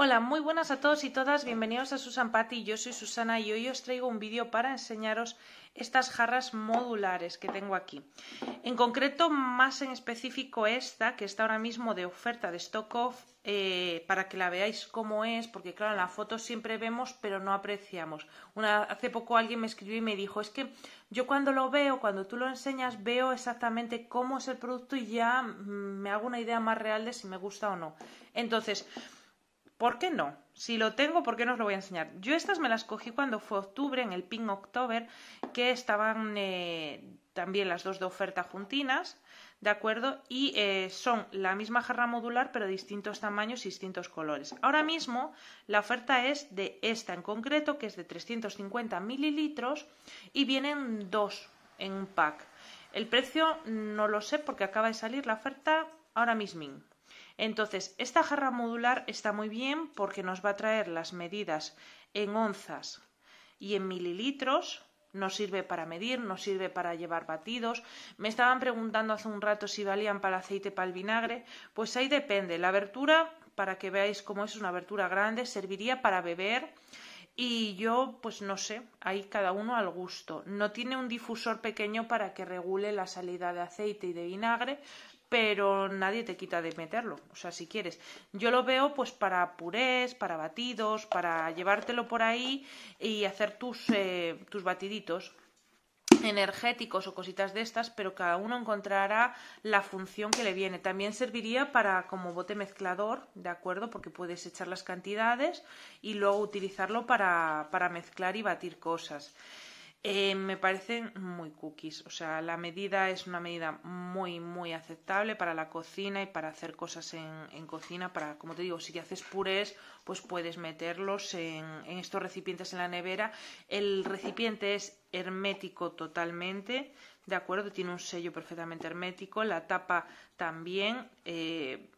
Hola, muy buenas a todos y todas, bienvenidos a Susan Patty, yo soy Susana y hoy os traigo un vídeo para enseñaros estas jarras modulares que tengo aquí. En concreto, más en específico esta, que está ahora mismo de oferta de stock off, eh, para que la veáis cómo es, porque claro, en la foto siempre vemos pero no apreciamos. hace poco alguien me escribió y me dijo, es que yo cuando lo veo, cuando tú lo enseñas, veo exactamente cómo es el producto y ya mm, me hago una idea más real de si me gusta o no. Entonces, ¿Por qué no? Si lo tengo, ¿por qué no os lo voy a enseñar? Yo estas me las cogí cuando fue octubre, en el Pink October, que estaban eh, también las dos de oferta juntinas, ¿de acuerdo? Y eh, son la misma jarra modular, pero distintos tamaños y distintos colores. Ahora mismo la oferta es de esta en concreto, que es de 350 mililitros, y vienen dos en un pack. El precio no lo sé porque acaba de salir la oferta ahora mismo. Entonces, esta jarra modular está muy bien porque nos va a traer las medidas en onzas y en mililitros. Nos sirve para medir, nos sirve para llevar batidos. Me estaban preguntando hace un rato si valían para el aceite, para el vinagre. Pues ahí depende. La abertura, para que veáis cómo es una abertura grande, serviría para beber. Y yo, pues no sé, ahí cada uno al gusto. No tiene un difusor pequeño para que regule la salida de aceite y de vinagre, pero nadie te quita de meterlo, o sea, si quieres. Yo lo veo pues para purés, para batidos, para llevártelo por ahí y hacer tus, eh, tus batiditos energéticos o cositas de estas, pero cada uno encontrará la función que le viene. También serviría para como bote mezclador, ¿de acuerdo? Porque puedes echar las cantidades y luego utilizarlo para mezclar y batir cosas. Eh, me parecen muy cookies, o sea, la medida es una medida muy, muy aceptable para la cocina y para hacer cosas en, cocina, para, como te digo, si te haces purés, pues puedes meterlos en, estos recipientes en la nevera. El recipiente es hermético totalmente, ¿de acuerdo? Tiene un sello perfectamente hermético, la tapa también, eh,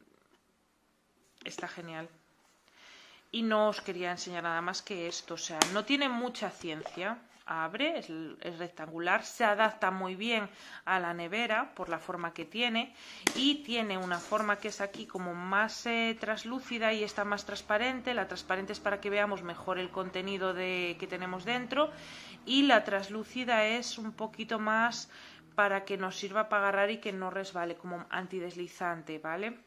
está genial. Y no os quería enseñar nada más que esto, o sea, no tiene mucha ciencia, abre, es, rectangular, se adapta muy bien a la nevera por la forma que tiene y tiene una forma que es aquí como más eh, traslúcida translúcida y está más transparente. La transparente es para que veamos mejor el contenido que tenemos dentro y la translúcida es un poquito más para que nos sirva para agarrar y que no resbale como antideslizante, ¿vale?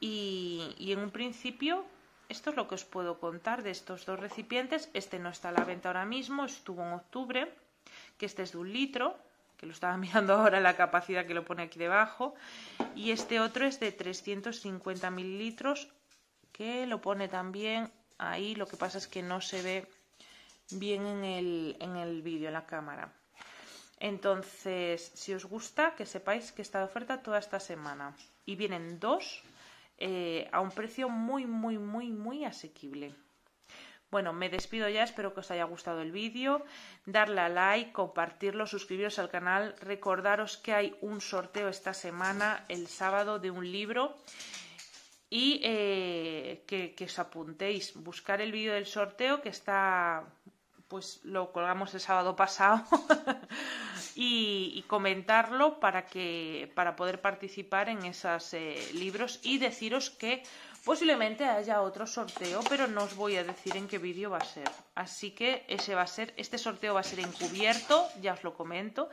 y en un principio esto es lo que os puedo contar de estos dos recipientes. Este no está a la venta ahora mismo, estuvo en octubre, que este es de un litro, que lo estaba mirando ahora la capacidad que lo pone aquí debajo. Y este otro es de 350 mililitros, que lo pone también ahí, lo que pasa es que no se ve bien en el, en el vídeo, en la cámara. Entonces, si os gusta, que sepáis que está de oferta toda esta semana. Y vienen dos eh, a un precio muy, muy, muy, muy asequible. Bueno, me despido ya, espero que os haya gustado el vídeo, darle a like, compartirlo, suscribiros al canal, recordaros que hay un sorteo esta semana, el sábado, de un libro y eh, que, que, os apuntéis, buscar el vídeo del sorteo que está, pues lo colgamos el sábado pasado y, comentarlo para, que, para poder participar en esos eh, libros y deciros que posiblemente haya otro sorteo, pero no os voy a decir en qué vídeo va a ser. Así que ese va a ser, este sorteo va a ser encubierto, ya os lo comento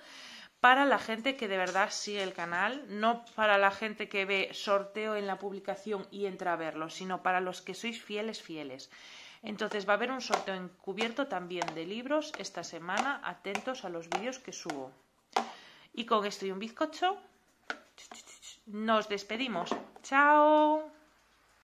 para la gente que de verdad sigue el canal, no para la gente que ve sorteo en la publicación y entra a verlo, sino para los que sois fieles, fieles. Entonces va a haber un sorteo encubierto también de libros esta semana. Atentos a los vídeos que subo. Y con esto y un bizcocho, nos despedimos. ¡Chao!